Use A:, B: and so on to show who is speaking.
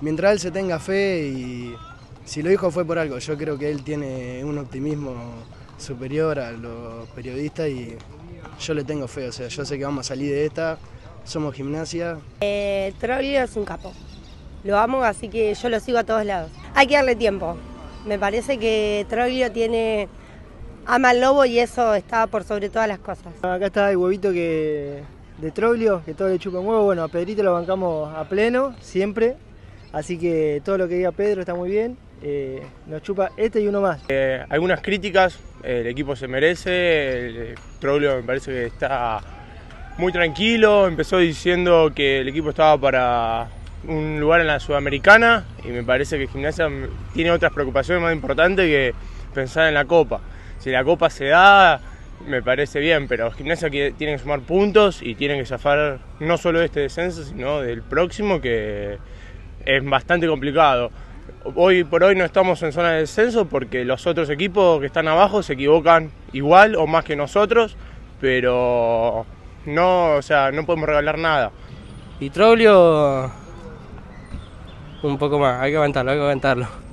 A: mientras él se tenga fe y si lo dijo fue por algo, yo creo que él tiene un optimismo superior a los periodistas y yo le tengo fe, o sea, yo sé que vamos a salir de
B: esta, somos gimnasia. Eh, Troglio es un capo, lo amo, así que yo lo sigo a todos lados. Hay que darle tiempo, me parece que Troglio tiene... Ama al lobo y eso está por sobre todas las cosas.
C: Acá está el huevito que de Troglio, que todo le chupa un huevo. Bueno, a Pedrito lo bancamos a pleno, siempre. Así que todo lo que diga Pedro está muy bien. Eh, nos chupa este y uno más.
D: Eh, algunas críticas, el equipo se merece, el eh, me parece que está muy tranquilo, empezó diciendo que el equipo estaba para un lugar en la Sudamericana y me parece que Gimnasia tiene otras preocupaciones más importantes que pensar en la Copa. Si la Copa se da, me parece bien, pero Gimnasia tiene que sumar puntos y tienen que zafar no solo de este descenso, sino del próximo que es bastante complicado. Hoy por hoy no estamos en zona de descenso porque los otros equipos que están abajo se equivocan igual o más que nosotros, pero no, o sea, no podemos regalar nada. petróleo un poco más, hay que aguantarlo, hay que aguantarlo.